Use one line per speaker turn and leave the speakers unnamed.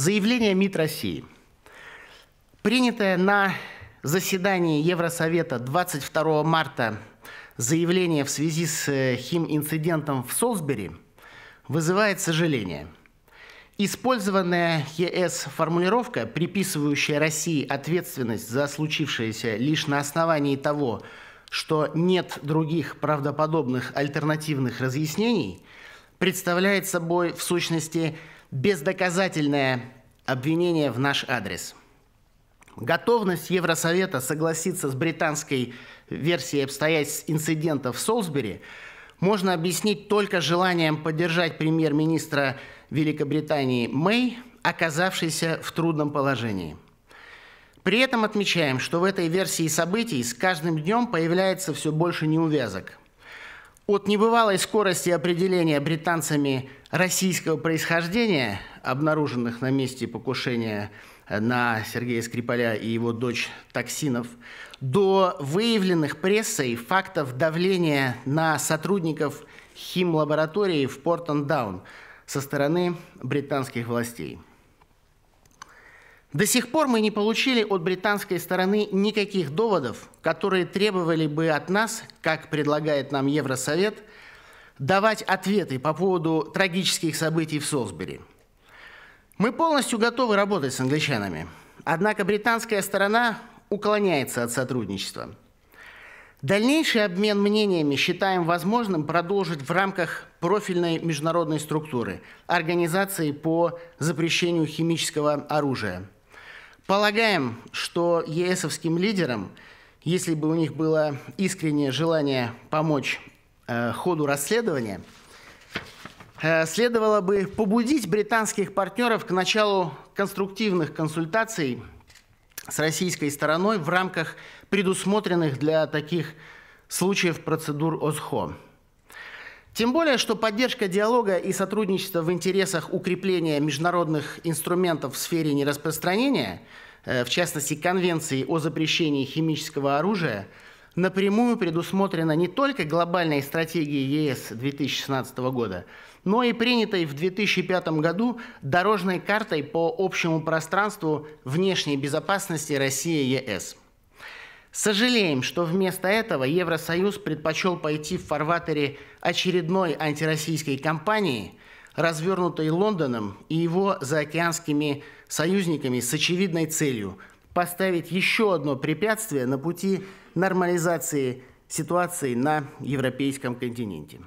заявление МИД России, принятое на заседании Евросовета 22 марта заявление в связи с э, хим-инцидентом в Солсбери вызывает сожаление. Использованная ЕС формулировка, приписывающая России ответственность за случившееся лишь на основании того, что нет других правдоподобных альтернативных разъяснений, представляет собой в сущности бездоказательное обвинение в наш адрес. Готовность Евросовета согласиться с британской версией обстоятельств инцидента в Солсбери можно объяснить только желанием поддержать премьер-министра Великобритании Мэй, оказавшейся в трудном положении. При этом отмечаем, что в этой версии событий с каждым днем появляется все больше неувязок. От небывалой скорости определения британцами российского происхождения, обнаруженных на месте покушения э, на Сергея Скрипаля и его дочь Токсинов, до выявленных прессой фактов давления на сотрудников химлаборатории в Портон-Даун со стороны британских властей – до сих пор мы не получили от британской стороны никаких доводов, которые требовали бы от нас, как предлагает нам Евросовет, давать ответы по поводу трагических событий в Солсбери. Мы полностью готовы работать с англичанами, однако британская сторона уклоняется от сотрудничества. Дальнейший обмен мнениями считаем возможным продолжить в рамках профильной международной структуры Организации по запрещению химического оружия – Полагаем, что ЕСовским лидерам, если бы у них было искреннее желание помочь э, ходу расследования, э, следовало бы побудить британских партнеров к началу конструктивных консультаций с российской стороной в рамках предусмотренных для таких случаев процедур ОСХО. Тем более, что поддержка диалога и сотрудничества в интересах укрепления международных инструментов в сфере нераспространения, э, в частности Конвенции о запрещении химического оружия, напрямую предусмотрена не только глобальной стратегией ЕС 2016 года, но и принятой в 2005 году дорожной картой по общему пространству внешней безопасности России-ЕС – Сожалеем, что вместо этого Евросоюз предпочел пойти в фарватере очередной антироссийской кампании, развернутой Лондоном и его заокеанскими союзниками с очевидной целью поставить еще одно препятствие на пути нормализации ситуации на европейском континенте.